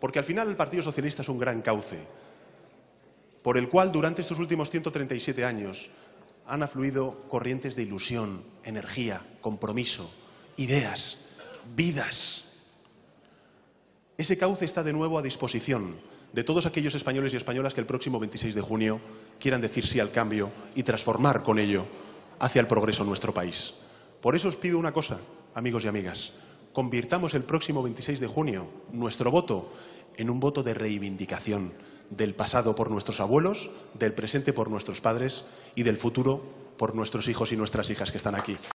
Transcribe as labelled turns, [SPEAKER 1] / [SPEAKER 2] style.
[SPEAKER 1] Porque al final el Partido Socialista es un gran cauce, por el cual durante estos últimos 137 años han afluido corrientes de ilusión, energía, compromiso, ideas, vidas. Ese cauce está de nuevo a disposición de todos aquellos españoles y españolas que el próximo 26 de junio quieran decir sí al cambio y transformar con ello hacia el progreso nuestro país. Por eso os pido una cosa, amigos y amigas convirtamos el próximo 26 de junio nuestro voto en un voto de reivindicación del pasado por nuestros abuelos, del presente por nuestros padres y del futuro por nuestros hijos y nuestras hijas que están aquí.